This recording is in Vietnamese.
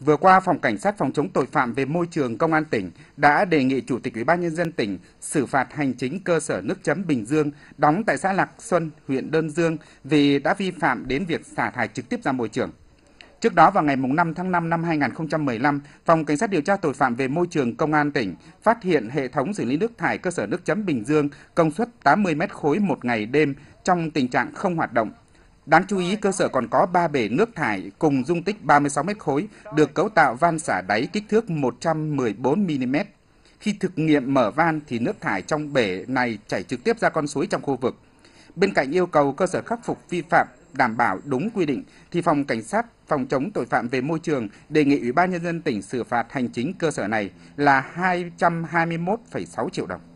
Vừa qua, Phòng Cảnh sát phòng chống tội phạm về môi trường Công an tỉnh đã đề nghị Chủ tịch Ủy ban Nhân dân tỉnh xử phạt hành chính cơ sở nước chấm Bình Dương đóng tại xã Lạc Xuân, huyện Đơn Dương vì đã vi phạm đến việc xả thải trực tiếp ra môi trường. Trước đó vào ngày 5 tháng 5 năm 2015, Phòng Cảnh sát điều tra tội phạm về môi trường Công an tỉnh phát hiện hệ thống xử lý nước thải cơ sở nước chấm Bình Dương công suất 80 m khối một ngày đêm trong tình trạng không hoạt động Đáng chú ý, cơ sở còn có 3 bể nước thải cùng dung tích 36 mét khối, được cấu tạo van xả đáy kích thước 114 mm. Khi thực nghiệm mở van thì nước thải trong bể này chảy trực tiếp ra con suối trong khu vực. Bên cạnh yêu cầu cơ sở khắc phục vi phạm đảm bảo đúng quy định thì phòng cảnh sát phòng chống tội phạm về môi trường đề nghị Ủy ban nhân dân tỉnh xử phạt hành chính cơ sở này là 221,6 triệu đồng.